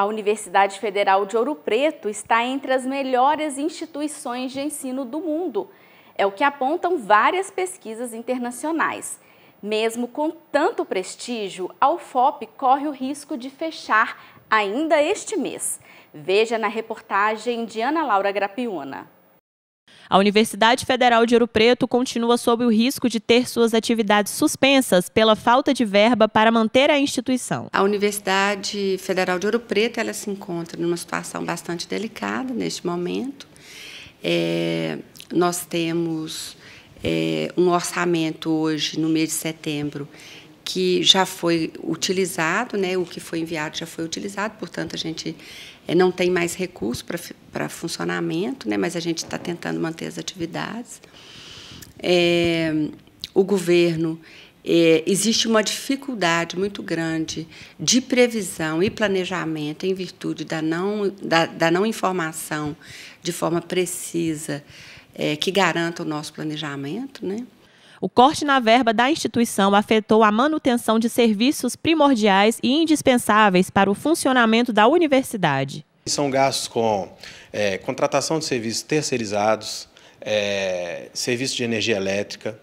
A Universidade Federal de Ouro Preto está entre as melhores instituições de ensino do mundo. É o que apontam várias pesquisas internacionais. Mesmo com tanto prestígio, a UFOP corre o risco de fechar ainda este mês. Veja na reportagem de Ana Laura Grapiona. A Universidade Federal de Ouro Preto continua sob o risco de ter suas atividades suspensas pela falta de verba para manter a instituição. A Universidade Federal de Ouro Preto ela se encontra numa situação bastante delicada neste momento. É, nós temos é, um orçamento hoje, no mês de setembro, que já foi utilizado, né? o que foi enviado já foi utilizado, portanto, a gente eh, não tem mais recurso para funcionamento, né? mas a gente está tentando manter as atividades. É, o governo. É, existe uma dificuldade muito grande de previsão e planejamento em virtude da não, da, da não informação de forma precisa é, que garanta o nosso planejamento, né? O corte na verba da instituição afetou a manutenção de serviços primordiais e indispensáveis para o funcionamento da universidade. São gastos com é, contratação de serviços terceirizados, é, serviço de energia elétrica,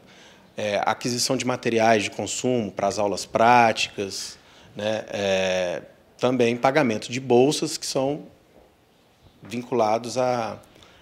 é, aquisição de materiais de consumo para as aulas práticas, né, é, também pagamento de bolsas que são vinculados à,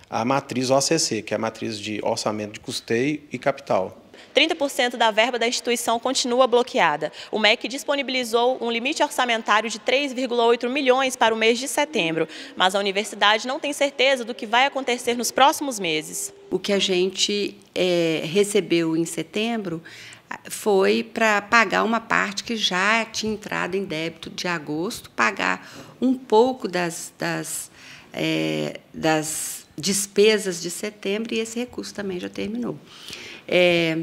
à matriz OCC, que é a matriz de orçamento de custeio e capital. 30% da verba da instituição continua bloqueada. O MEC disponibilizou um limite orçamentário de 3,8 milhões para o mês de setembro, mas a universidade não tem certeza do que vai acontecer nos próximos meses. O que a gente é, recebeu em setembro ah, foi para pagar uma parte que já tinha entrado em débito de agosto, pagar um pouco das, das, é, das despesas de setembro e esse recurso também já terminou. É,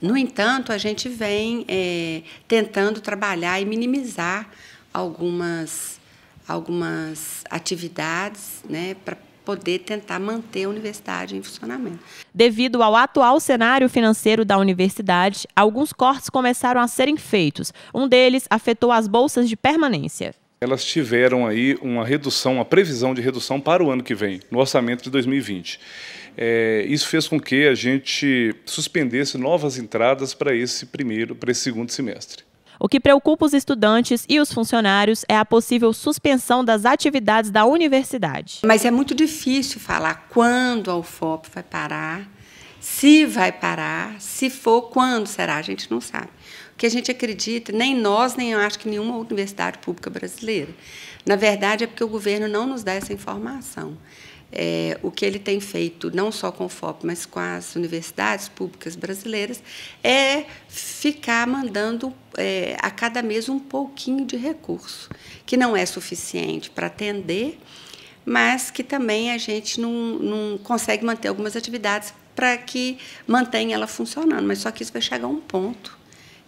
no entanto, a gente vem é, tentando trabalhar e minimizar algumas, algumas atividades né, para poder tentar manter a universidade em funcionamento. Devido ao atual cenário financeiro da universidade, alguns cortes começaram a serem feitos. Um deles afetou as bolsas de permanência. Elas tiveram aí uma redução, uma previsão de redução para o ano que vem, no orçamento de 2020. É, isso fez com que a gente suspendesse novas entradas para esse primeiro, para esse segundo semestre. O que preocupa os estudantes e os funcionários é a possível suspensão das atividades da universidade. Mas é muito difícil falar quando a UFOP vai parar, se vai parar, se for, quando será, a gente não sabe. O que a gente acredita, nem nós, nem eu acho que nenhuma universidade pública brasileira. Na verdade, é porque o governo não nos dá essa informação é, o que ele tem feito, não só com o FOP, mas com as universidades públicas brasileiras, é ficar mandando é, a cada mês um pouquinho de recurso, que não é suficiente para atender, mas que também a gente não, não consegue manter algumas atividades para que mantenha ela funcionando. Mas só que isso vai chegar a um ponto,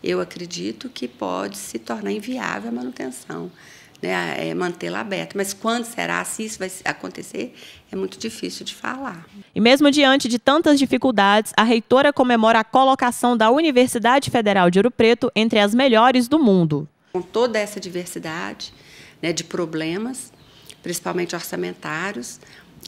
eu acredito, que pode se tornar inviável a manutenção né, é mantê-la aberta. Mas quando será, se isso vai acontecer, é muito difícil de falar. E mesmo diante de tantas dificuldades, a reitora comemora a colocação da Universidade Federal de Ouro Preto entre as melhores do mundo. Com toda essa diversidade né, de problemas, principalmente orçamentários,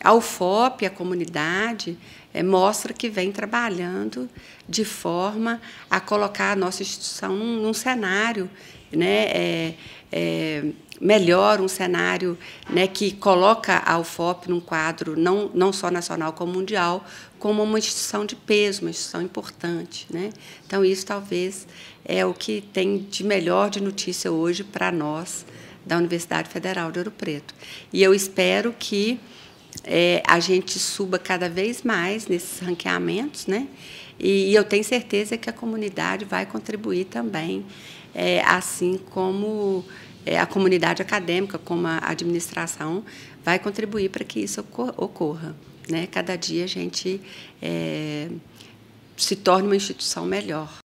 a UFOP, a comunidade, é, mostra que vem trabalhando de forma a colocar a nossa instituição num, num cenário né, é, é, melhor, um cenário né, que coloca a UFOP num quadro não, não só nacional como mundial, como uma instituição de peso, uma instituição importante. Né? Então, isso talvez é o que tem de melhor de notícia hoje para nós da Universidade Federal de Ouro Preto. E eu espero que é, a gente suba cada vez mais nesses ranqueamentos, né? E eu tenho certeza que a comunidade vai contribuir também, é, assim como é, a comunidade acadêmica, como a administração, vai contribuir para que isso ocorra. Né? Cada dia a gente é, se torna uma instituição melhor.